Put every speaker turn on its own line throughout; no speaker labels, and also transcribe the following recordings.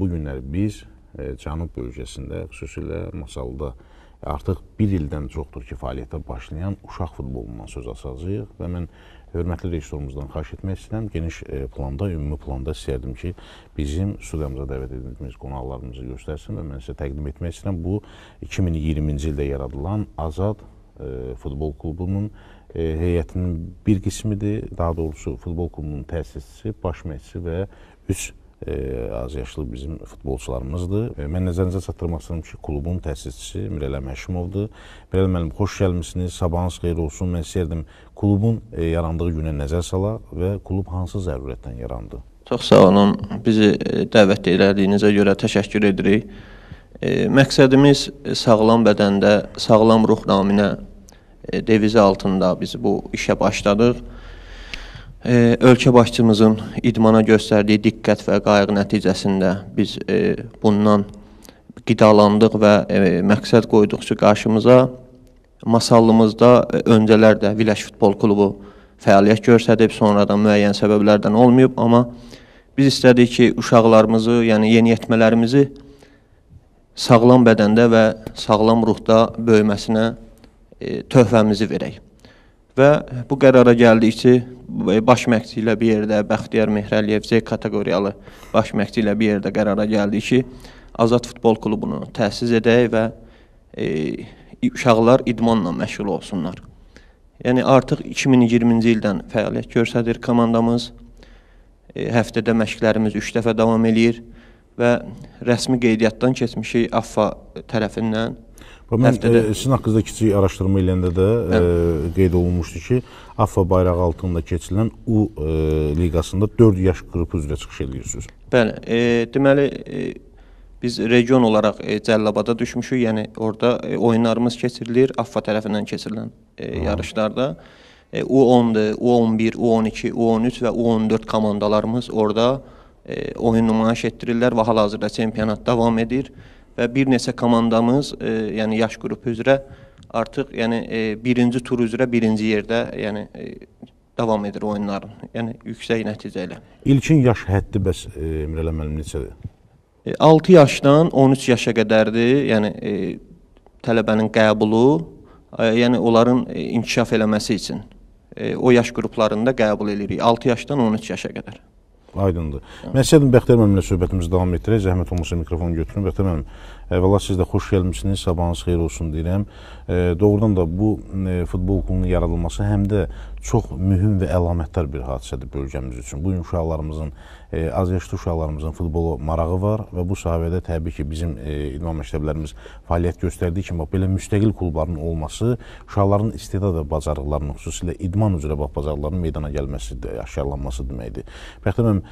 bu günləri biz e, Cənub bölgəsində, xüsusilə Masalda e, artıq bir ildən çoxdur ki, fəaliyyətə başlayan uşaq futbolundan söz açacağıq və mən hörmətli rejissorumuzdan xahiş etmək istəyirəm, geniş e, planda, ümumi planda istəyərdim ki, bizim studiyamıza dəvət edildiyimiz qonaqlarımızı göstərsin və mən sizə təqdim etmək istəyirəm, bu 2020-ci ildə yaradılan Azad e, Futbol Klubunun e, heyətinin bir qismidir, daha doğrusu futbol klubunun təsisçisi, baş məşqçisi və üç e, az yaşlı bizim futbolçularımızdır. E, mən nəzərinizə çatdırmaq istəyirəm ki, klubun təsisçisi Mirələ Məşimovdur. Mirələ müəllim, xoş gəlmisiniz, sabahınız xeyir olsun. Mən istəyirdim, klubun e, yarandığı günə nəzər sala və klub hansı zərurətdən yarandı?
Çox sağ olun. Bizi e, dəvət elədiyinizə görə təşəkkür edirik. E, məqsədimiz e, sağlam bədəndə, sağlam ruh naminə e, devizi altında biz bu işə başladıq. E, E, ölkə başçımızın idmana göstərdiyi diqqət və qayğı nəticəsində biz e, bundan qidalandıq və e, məqsəd qoyduqca qarşımıza masallımızda e, öncələr də Viləş Futbol Klubu fəaliyyət göstərib, sonradan müəyyən səbəblərdən olmayıb, amma biz istədik ki, uşaqlarımızı, yəni yeniyetmələrimizi sağlam bədəndə və sağlam ruhda böyüməsinə e, töhfəmizi verək. Və bu qərara gəldik ki, baş məşqçi ilə bir yerdə Bəxtiyar Mehrəliyev C kateqoriyalı baş məşqçi ilə bir yerdə qərara gəldik ki, Azad Futbol Klubunu təsis edək və e, uşaqlar idmanla məşğul olsunlar. Yəni artıq 2020-ci ildən fəaliyyət göstərir komandamız. E, həftədə məşqlərimiz 3 dəfə davam eləyir və rəsmi qeydiyyatdan keçmişik AFFA tərəfindən
Mən e, sizin haqqınızda kiçik araşdırma eləyəndə də hə. e, qeyd olunmuşdu ki, AFA bayrağı altında keçirilən U e, liqasında 4 yaş qrupu üzrə çıxış eləyirsiniz.
Bəli, e, deməli e, biz region olaraq e, Cəllabada düşmüşük, yəni orada e, oyunlarımız keçirilir, AFA tərəfindən keçirilən e, yarışlarda. E, U10-dur, U11, U12, U13 və U14 komandalarımız orada e, oyun nümayiş etdirirlər və hal-hazırda çempionat davam edir. E, və bir neçə komandamız, e, yəni yaş qrupu üzrə artıq yəni e, birinci tur üzrə birinci yerdə, yəni e, davam edir oyunların. Yəni yüksək nəticə ilə.
İlkin yaş həddi bəs e, Emrəl müəllim neçədir?
E, 6 yaşdan 13 yaşa qədərdir. Yəni e, tələbənin qəbulu, e, yəni onların e, inkişaf eləməsi üçün e, o yaş qruplarında qəbul edirik. 6 yaşdan 13 yaşa qədər.
Aydındır. Hə. Mən istəyirdim Bəxtiyar müəllimlə söhbətimizi davam etdirək. Zəhmət olmasa mikrofonu götürün. Bəxtiyar müəllim, Əvvəla siz də xoş gəlmişsiniz, sabahınız xeyir olsun deyirəm. E, doğrudan da bu e, futbol klubunun yaradılması həm də çox mühüm və əlamətdar bir hadisədir bölgəmiz üçün. Bu gün uşaqlarımızın, e, az yaşlı uşaqlarımızın futbolu marağı var və bu sahədə təbii ki, bizim idman məktəblərimiz fəaliyyət göstərdiyi kimi belə müstəqil klubların olması uşaqların istedad və bacarıqlarının, xüsusilə idman üzrə bax bacarıqlarının meydana gəlməsi, aşkarlanması deməkdir. Bəxtəməm,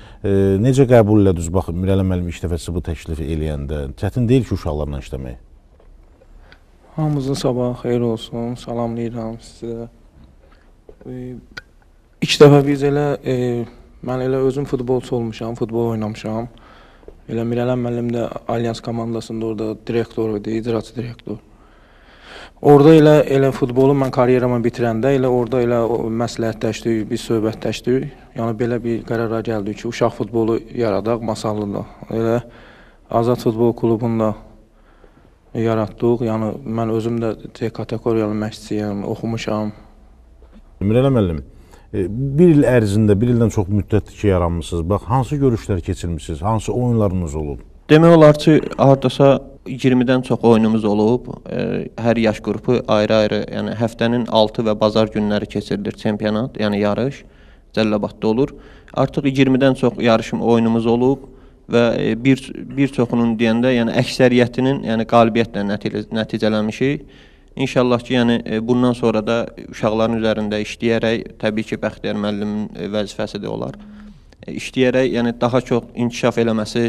necə qəbul elədiniz? Bax, Mirəli müəllim ilk dəfə bu təklifi eləyəndə çətin deyil ki, uşaqlarla işləmək?
Hamımızın sabahı xeyir olsun. Salamlayıram sizə. E, ilk dəfə biz elə, e, mən elə özüm futbolçu olmuşam, futbol oynamışam. Elə Mirələn müəllim də Alyans komandasında orada direktor idi, icraçı direktor. Orda elə elə futbolu mən karyeramı bitirəndə elə orada elə məsləhətləşdik, biz söhbətləşdik. Yəni belə bir qərara gəldik ki, uşaq futbolu yaradaq Masallıda. Elə Azad Futbol klubunda yaratdıq. Yəni mən özüm də C
kateqoriyalı məşqçiyəm, oxumuşam. Mirələ müəllim, e, bir il ərzində, bir ildən çox müddətdir ki, yaranmısınız. Bax, hansı görüşlər keçirmisiniz? Hansı oyunlarınız olub?
Demək olar ki, hardasa 20-dən çox oyunumuz olub. E, hər yaş qrupu ayrı-ayrı, yəni həftənin 6 və bazar günləri keçirilir çempionat, yəni yarış Cəlilabadda olur. Artıq 20-dən çox yarışım oyunumuz olub və e, bir bir çoxunun deyəndə, yəni əksəriyyətinin, yəni qalibiyyətlə nəticələnmişik. İnşallah ki, yəni e, bundan sonra da uşaqların üzərində işləyərək, təbii ki, Bəxtiyar müəllimin e, vəzifəsi də olar. İşləyərək, yəni daha çox inkişaf eləməsi,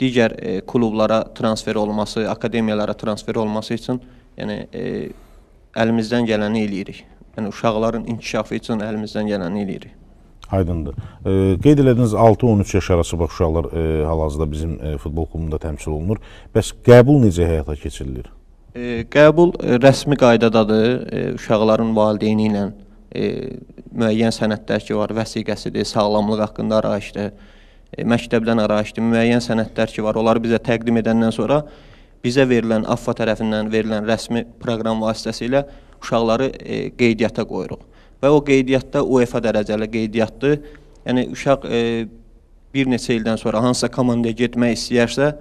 digər klublara transfer olması, akademiyalara transfer olması üçün, yəni əlimizdən gələni eləyirik. Yəni uşaqların inkişafı üçün əlimizdən gələni eləyirik.
Aydındır. E, qeyd elədiniz 6-13 yaş arası bax uşaqlar e, hal-hazırda bizim e, futbol klubunda təmsil olunur. Bəs qəbul necə həyata keçirilir?
E, qəbul e, rəsmi qaydadadır. E, uşaqların valideyni ilə e, müəyyən sənədlər ki, var, vəsiqəsidir, sağlamlıq haqqında arayışdır, e, məktəbdən arayışdır, müəyyən sənədlər ki, var. Onları bizə təqdim edəndən sonra bizə verilən AFFA tərəfindən verilən rəsmi proqram vasitəsilə uşaqları e, qeydiyyata qoyuruq və o qeydiyyatda UEFA dərəcəli qeydiyyatdır. Yəni uşaq e, bir neçə ildən sonra hansısa komandaya getmək istəyərsə,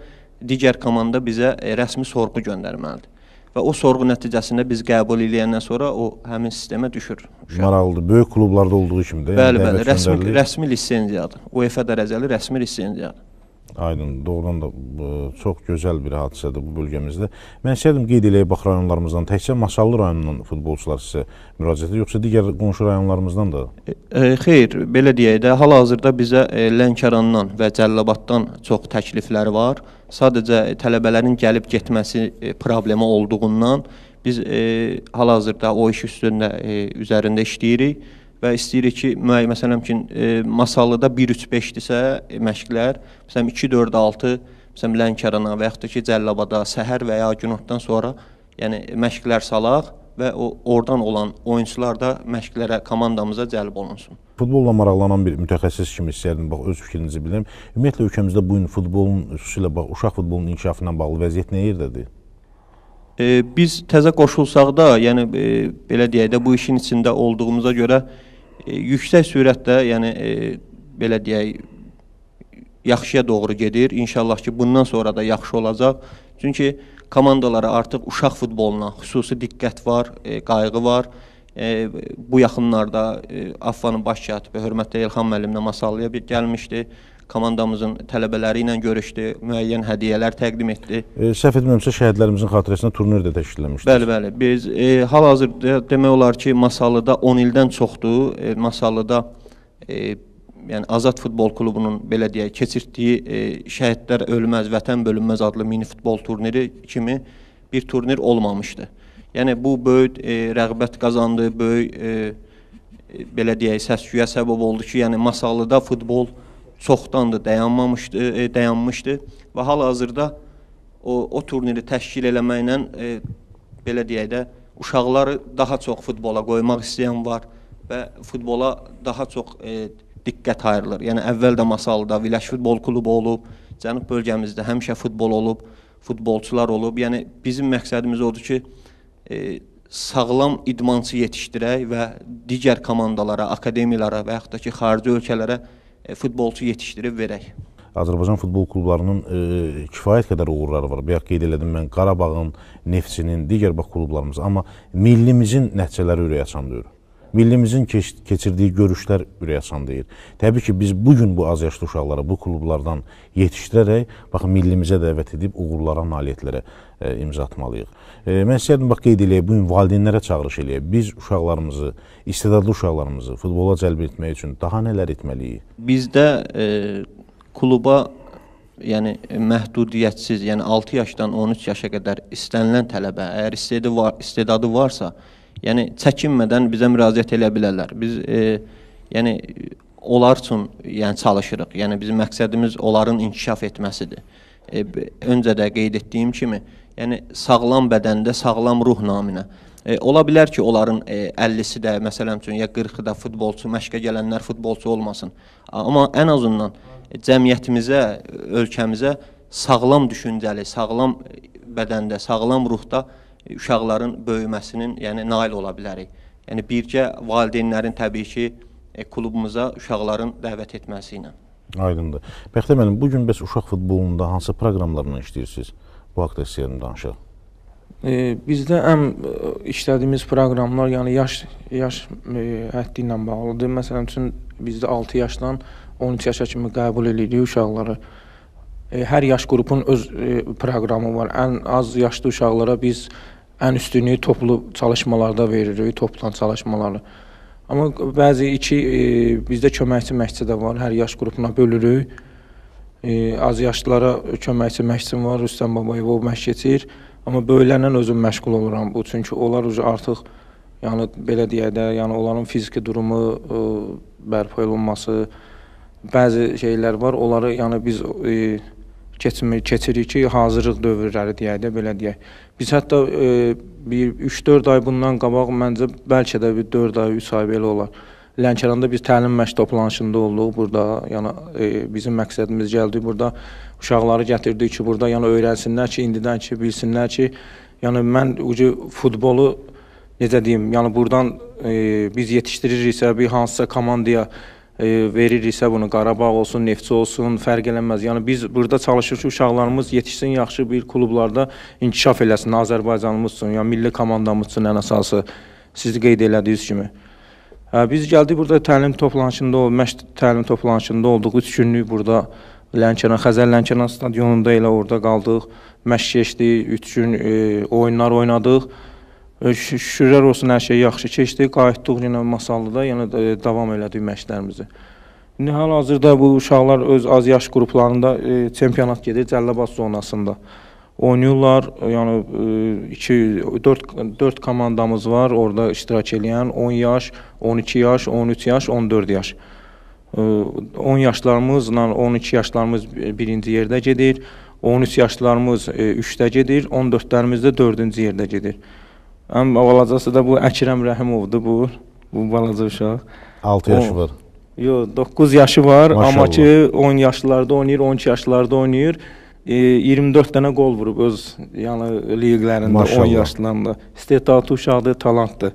digər komanda bizə e, rəsmi sorğu göndərməlidir. Və o sorğu nəticəsində biz qəbul edəndən sonra o həmin sistemə düşür.
Uşaq. Maraqlıdır. Böyük klublarda olduğu kimi də. Bəli, yəni, bəli, rəsmi
rəsmi lisenziyadır. UEFA dərəcəli rəsmi lisenziyadır.
Aydın, doğrudan da ə, e, çox gözəl bir hadisədir bu bölgəmizdə. Mən istəyirdim qeyd eləyib bax rayonlarımızdan təkcə Masallı rayonundan futbolçular sizə müraciət edir, yoxsa digər qonşu rayonlarımızdan da? E,
e, xeyr, belə deyək də, hal-hazırda bizə e, Lənkərandan və Cəlilabaddan çox təkliflər var. Sadəcə e, tələbələrin gəlib getməsi e, problemi olduğundan biz e, hal-hazırda o iş üstündə e, üzərində işləyirik və istəyirik ki, məsələn ki, e, masalıda 1-3-5-dirsə e, məşqlər, məsələn 2-4-6, məsələn Lənkərana və yaxud da ki, Cəllabada səhər və ya günortadan sonra, yəni məşqlər salaq və o oradan olan oyunçular da məşqlərə, komandamıza cəlb olunsun.
Futbolla maraqlanan bir mütəxəssis kimi istəyərdim, bax öz fikrinizi bildirim. Ümumiyyətlə ölkəmizdə bu gün futbolun, xüsusilə bax uşaq futbolunun inkişafından bağlı vəziyyət nə yerdədir?
E, biz təzə qoşulsaq da, yəni e, belə deyək də bu işin içində olduğumuza görə e, E, yüksək sürətdə, yəni e, belə deyək, yaxşıya doğru gedir. İnşallah ki, bundan sonra da yaxşı olacaq. Çünki komandalara artıq uşaq futboluna xüsusi diqqət var, e, qayğı var. E, bu yaxınlarda e, Afvanın baş katibi hörmətli Elxan müəllimlə Masallıya bir gəlmişdi komandamızın tələbələri ilə görüşdü, müəyyən hədiyyələr təqdim etdi.
E, səhv etmirəmsə şəhidlərimizin xatirəsinə turnir də təşkil etmişdik.
Bəli, bəli. Biz e, hal-hazırda demək olar ki, Masallıda 10 ildən çoxdur. E, Masallıda e, yəni Azad Futbol Klubunun belə deyək, keçirtdiyi e, Şəhidlər Ölməz, Vətən Bölünməz adlı mini futbol turniri kimi bir turnir olmamışdı. Yəni bu böyük e, rəğbət qazandı, böyük e, e belə deyək, səs-küyə səbəb oldu ki, yəni Masallıda futbol çoxdandır dayanmamışdı, e, dayanmışdı və hal-hazırda o, o turniri təşkil eləməklə e, belə deyək də uşaqları daha çox futbola qoymaq istəyən var və futbola daha çox e, diqqət ayrılır. Yəni əvvəl də masalda Viləş futbol klubu olub, cənub bölgəmizdə həmişə futbol olub, futbolçular olub. Yəni bizim məqsədimiz odur ki, e, sağlam idmançı yetişdirək və digər komandalara, akademiyalara və yaxud da ki, xarici ölkələrə E, futbolçu yetişdirib verək.
Azərbaycan futbol klublarının e, kifayət qədər uğurları var. Bayaq qeyd elədim mən Qarabağın, Neftçinin, digər bax klublarımız, amma millimizin nəticələri ürəyə açan deyir millimizin keç keçirdiyi görüşlər ürəyasan deyir. Təbii ki, biz bu gün bu az yaşlı uşaqları bu klublardan yetişdirərək, baxın millimizə dəvət edib uğurlara, nailiyyətlərə e, imza atmalıyıq. E, mən istəyirdim bax qeyd eləyək, bu gün valideynlərə çağırış eləyək. Biz uşaqlarımızı, istedadlı uşaqlarımızı futbola cəlb etmək üçün daha nələr etməliyik?
Bizdə e, kluba yəni məhdudiyyətsiz, yəni 6 yaşdan 13 yaşa qədər istənilən tələbə, əgər istedadı var, istedadı varsa, yəni çəkinmədən bizə müraciət edə bilərlər. Biz e, yəni onlar üçün yəni çalışırıq. Yəni bizim məqsədimiz onların inkişaf etməsidir. E, öncə də qeyd etdiyim kimi, yəni sağlam bədəndə sağlam ruh naminə. E, ola bilər ki, onların e, 50-si də məsələn üçün ya 40-ı da futbolçu, məşqə gələnlər futbolçu olmasın. Amma ən azından e, cəmiyyətimizə, ölkəmizə sağlam düşüncəli, sağlam bədəndə, sağlam ruhda uşaqların böyüməsinin, yəni nail ola bilərik. Yəni birgə valideynlərin təbii ki, e, klubumuza uşaqların dəvət etməsi ilə.
Aydındır. Bəxtə müəllim, bu gün bəs uşaq futbolunda hansı proqramlarla işləyirsiniz? Bu haqqda istəyirəm yəni danışaq.
E, bizdə ən e,
işlədiyimiz proqramlar, yəni yaş yaş e, həddi ilə bağlıdır. Məsələn üçün bizdə 6 yaşdan 13 yaşa kimi qəbul edirik uşaqları. E, E, hər yaş qrupunun öz e, proqramı var. Ən az yaşlı uşaqlara biz ən üstünlüyü toplu çalışmalarda veririk, toplan çalışmalarda. Amma bəzi iki e, bizdə köməkçi məşqçi də var, hər yaş qrupuna bölürük. Az yaşlılara köməkçi məşqçim var, Rüstəm Babayev o məşq keçir. Amma böyüklərlə özüm məşğul oluram bu, çünki onlar artıq yəni belə deyə də, yəni onların fiziki durumu bərpa olunması, bəzi şeylər var. Onları yəni biz e, keçmir, keçirik ki, hazırlıq dövrləri deyək də belə deyək. Biz hətta e, bir 3-4 ay bundan qabaq məncə bəlkə də bir 4 ay, 3 ay belə olar. Lənkəranda biz təlim məşq toplanışında olduq burada. Yəni e, bizim məqsədimiz gəldi burada uşaqları gətirdik ki, burada yəni öyrənsinlər ki, indidən ki, bilsinlər ki, yəni mən ucu futbolu necə deyim, yəni burdan e, biz yetişdiririksə bir hansısa komandaya E, veririksə bunu Qarabağ olsun, Neftçi olsun, fərq eləməz. Yəni biz burada çalışırıq ki, uşaqlarımız yetişsin yaxşı bir klublarda inkişaf eləsin Azərbaycanımız üçün, yəni milli komandamız üçün ən əsası siz qeyd elədiyiniz kimi. E, biz gəldik burada təlim toplanışında, məşq təlim toplanışında olduq. 3 günlük burada Lənkəran, Xəzər Lənkəran stadionunda elə orada qaldıq. Məşq keçdik, 3 gün e, oyunlar oynadıq. Şükürlər olsun hər şey yaxşı keçdi. Qayıtdıq yenə Masallıda, yenə e, davam elədik məşqlərimizi. İndi hal-hazırda bu uşaqlar öz az yaş qruplarında e, çempionat gedir Cəlilabad zonasında. Oynayırlar, e, yəni 2 4 4 komandamız var orada iştirak edən 10 yaş, 12 yaş, 13 yaş, 14 yaş. E, 10 yaşlarımızla 12 yaşlarımız 1-ci yerdə gedir, 13 yaşlarımız 3-də e, gedir, 14-lərimiz də 4-cü yerdə gedir. Ən balacası da bu Əkrəm Rəhimovdur bu. Bu balaca uşaq. 6 yaşı var. Yox, 9 yaşı var, Maşallah. amma ki 10 yaşlarda oynayır, 12 yaşlarda oynayır. E, 24 dənə qol vurub öz yəni liqlərində Maşallah. 10 yaşlarında. İstedadlı uşaqdır, talantdır.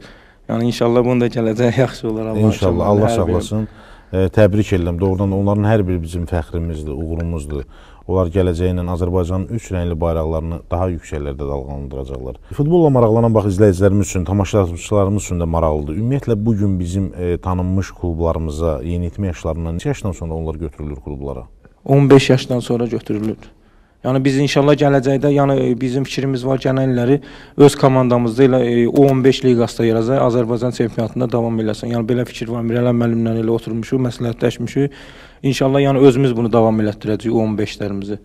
Yəni inşallah bunun da gələcəyi yaxşı olar Allah. İnşallah Allah, Allah sağlasın.
E, təbrik edirəm. Doğrudan onların hər biri bizim fəxrimizdir, uğurumuzdur. Onlar gələcəyi ilə Azərbaycanın üç rəngli bayraqlarını daha yüksəklərdə dalğalandıracaqlar. Futbolla maraqlanan bax izləyicilərimiz üçün, tamaşaçılarımız üçün də maraqlıdır. Ümumiyyətlə bu gün bizim e, tanınmış klublarımıza, yeniyetmə yaşlarından neçə yaşdan sonra onlar götürülür klublara?
15 yaşdan sonra götürülür. Yəni biz inşallah gələcəkdə, yəni e, bizim fikrimiz var gələn illəri öz komandamızda elə e, U15 liqasında yerəcək Azərbaycan çempionatında davam eləsin. Yəni belə fikir var. Mirəlan müəllimlə elə oturmuşuq,
məsləhətləşmişik. İnşallah yəni özümüz bunu davam elətdirəcəyik o 15-lərimizi.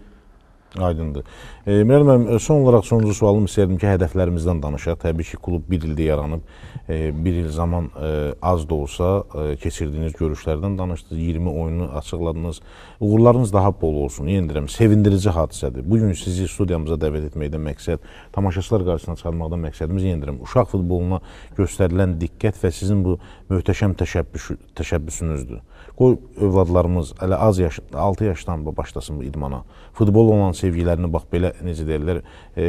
Aydındır. E, Mirəl müəllim, e, son olaraq sonuncu sualımı istəyirdim ki, hədəflərimizdən danışaq. Təbii ki, klub bir ildə yaranıb, e, bir il zaman e, az da olsa e, keçirdiyiniz görüşlərdən danışdınız, 20 oyunu açıqladınız. Uğurlarınız daha bol olsun, yendirəm, sevindirici hadisədir. Bugün sizi studiyamıza dəvət etməkdən məqsəd, tamaşaçılar qarşısına çıxarmaqdan məqsədimiz yendirəm. Uşaq futboluna göstərilən diqqət və sizin bu möhtəşəm təşəbbüs, təşəbbüsünüzdür qoy övladlarımız hələ az yaş 6 yaşdan başlasın bu idmana. Futbol olan sevgilərini bax belə necə deyirlər, e,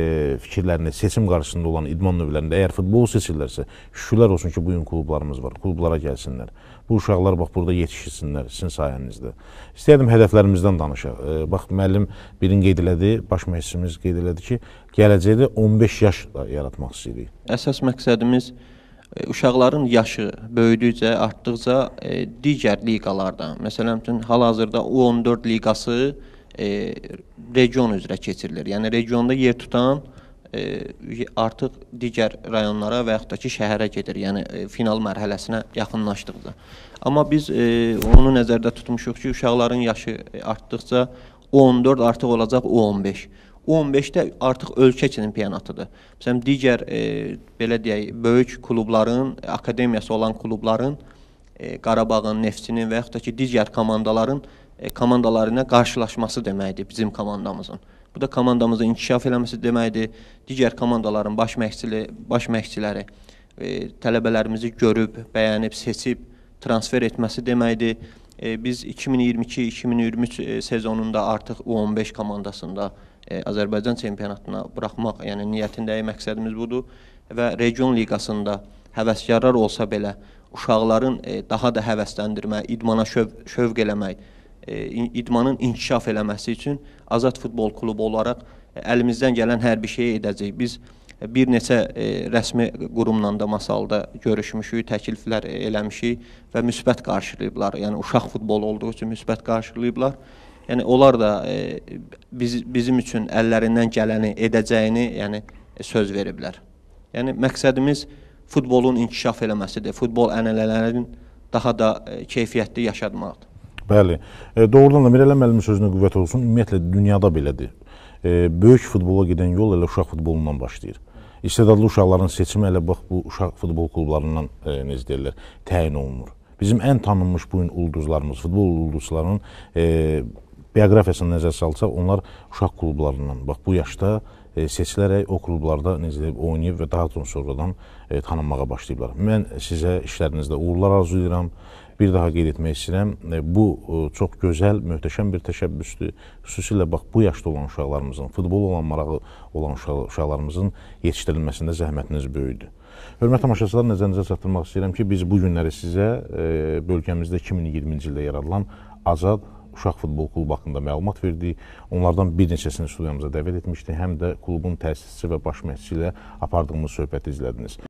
fikirlərini seçim qarşısında olan idman növlərində əgər futbolu seçirlərsə, şükürlər olsun ki, bu gün klublarımız var. Klublara gəlsinlər. Bu uşaqlar bax burada yetişsinlər sizin sayənizdə. İstəyirdim hədəflərimizdən danışaq. E, bax müəllim birin qeyd elədi, baş məşqçimiz qeyd elədi ki, gələcəkdə 15 yaş da yaratmaq istəyirik.
Əsas məqsədimiz e, E, uşaqların yaşı böyüdükcə, artdıqca e, digər liqalarda, məsələn üçün hal-hazırda U14 liqası e, region üzrə keçirilir. Yəni regionda yer tutan e, artıq digər rayonlara və yaxud da ki şəhərə gedir. Yəni e, final mərhələsinə yaxınlaşdıqca. Amma biz e, onu nəzərdə tutmuşuq ki, uşaqların yaşı e, artdıqca U14 artıq olacaq U15. U15-də artıq ölkə çempionatıdır. Məsələn, digər e, belə deyək, böyük klubların, akademiyası olan klubların e, Qarabağın, Neftçinin və yaxud da ki, digər komandaların e, komandalarına qarşılaşması deməkdir bizim komandamızın. Bu da komandamızın inkişaf eləməsi deməkdir. Digər komandaların baş məşqçili, baş məşqçiləri e, tələbələrimizi görüb, bəyənib, seçib transfer etməsi deməkdir. E, biz 2022-2023 e, sezonunda artıq U15 komandasında E, Azərbaycan çempionatına buraxmaq, yəni niyyətindəyi məqsədimiz budur və region liqasında həvəskarlar olsa belə uşaqların e, daha da həvəsləndirmə, idmana şöv şövq eləmək, e, idmanın inkişaf eləməsi üçün Azad Futbol Klubu olaraq əlimizdən gələn hər bir şeyi edəcəyik. Biz bir neçə rəsmi qurumla da masalda görüşmüşük, təkliflər eləmişik və müsbət qarşılayıblar. Yəni uşaq futbolu olduğu üçün müsbət qarşılayıblar yəni onlar da e, biz bizim üçün əllərindən gələni edəcəyini, yəni e, söz veriblər. Yəni məqsədimiz futbolun inkişaf eləməsidir. Futbol ənənələrin daha da e, keyfiyyətli yaşatmaqdır.
Bəli. E, doğrudan da Mirəlim müəllimin sözünə qüvvət olsun. Ümumiyyətlə dünyada belədir. E, böyük futbola gedən yol elə uşaq futbolundan başlayır. İstedadlı uşaqların seçimi elə bax bu uşaq futbol klublarından e, necə deyirlər, təyin olunur. Bizim ən tanınmış bu gün ulduzlarımız, futbol ulduzlarının e, bioqrafiyasını nəzərə salsaq, onlar uşaq klublarından, bax bu yaşda e, seçilərək o klublarda necə deyib oynayıb və daha sonradan e, tanınmağa başlayıblar. Mən sizə işlərinizdə uğurlar arzulayıram. Bir daha qeyd etmək istəyirəm. E, bu e, çox gözəl, möhtəşəm bir təşəbbüsdür. Xüsusilə bax bu yaşda olan uşaqlarımızın, futbol olan marağı olan uşaq, uşaqlarımızın yetişdirilməsində zəhmətiniz böyükdür. Hörmət tamaşaçılar, nəzərinizə çatdırmaq istəyirəm ki, biz bu günləri sizə e, bölgəmizdə 2020-ci ildə yaradılan Azad uşaq futbol klubu haqqında məlumat verdik. Onlardan bir neçəsini studiyamıza dəvət etmişdik, həm də klubun təsisçisi və baş məşqçisi ilə apardığımız söhbəti izlədiniz.